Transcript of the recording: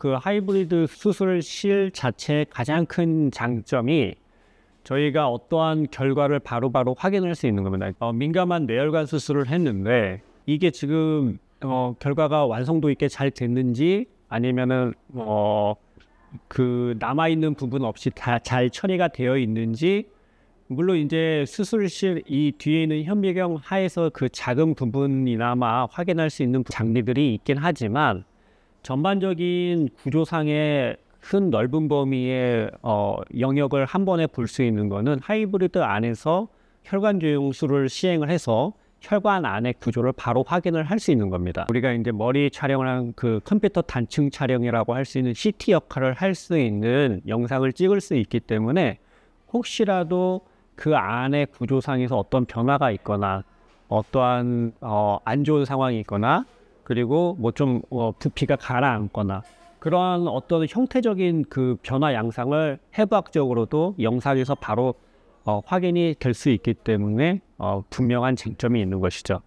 그 하이브리드 수술실 자체의 가장 큰 장점이 저희가 어떠한 결과를 바로바로 바로 확인할 수 있는 겁니다. 어, 민감한 뇌혈관 수술을 했는데 이게 지금 어, 결과가 완성도 있게 잘 됐는지 아니면은 어, 그 남아 있는 부분 없이 다 잘 처리가 되어 있는지 물론 이제 수술실 이 뒤에 있는 현미경 하에서 그 작은 부분이나마 확인할 수 있는 장비들이 있긴 하지만 전반적인 구조상의 큰 넓은 범위의 어, 영역을 한 번에 볼 수 있는 것은 하이브리드 안에서 혈관 조영술을 시행을 해서 혈관 안의 구조를 바로 확인을 할 수 있는 겁니다. 우리가 이제 머리 촬영을 한 그 컴퓨터 단층 촬영이라고 할 수 있는 CT 역할을 할 수 있는 영상을 찍을 수 있기 때문에 혹시라도 그 안의 구조상에서 어떤 변화가 있거나 어떠한 어, 안 좋은 상황이 있거나 그리고 뭐좀 어, 두피가 가라앉거나 그러한 어떤 형태적인 그 변화 양상을 해부학적으로도 영상에서 바로 어, 확인이 될 수 있기 때문에 어, 분명한 쟁점이 있는 것이죠.